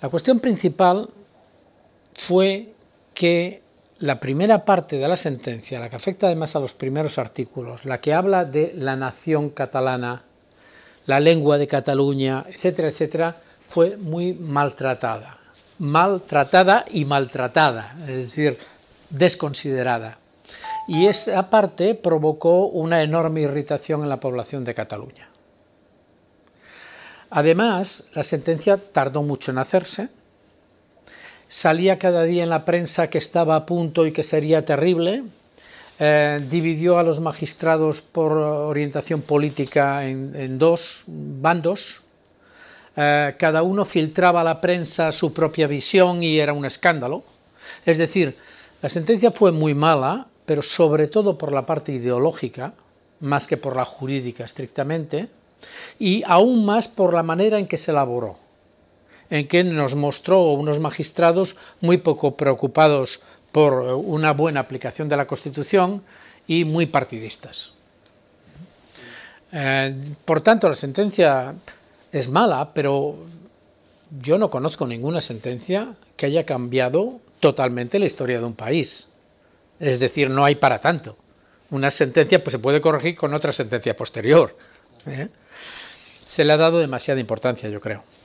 La cuestión principal fue que la primera parte de la sentencia, la que afecta además a los primeros artículos, la que habla de la nación catalana, la lengua de Cataluña, etcétera, etcétera, fue muy maltratada. Maltratada y maltratada, es decir, desconsiderada. Y esa parte provocó una enorme irritación en la población de Cataluña. Además, la sentencia tardó mucho en hacerse. Salía cada día en la prensa que estaba a punto y que sería terrible. Eh, dividió a los magistrados por orientación política en, dos bandos. Eh, cada uno filtraba a la prensa su propia visión y era un escándalo. Es decir, la sentencia fue muy mala, pero sobre todo por la parte ideológica, más que por la jurídica estrictamente y aún más por la manera en que se elaboró, en que nos mostró unos magistrados muy poco preocupados por eh, una buena aplicación de la Constitución y muy partidistas. Eh, por tanto, la sentencia es mala, pero yo no conozco ninguna sentencia que haya cambiado totalmente la historia de un país. Es decir, no hay para tanto. Una sentencia pues, se puede corregir con otra sentencia posterior. ¿eh? se le ha dado demasiada importancia, yo creo.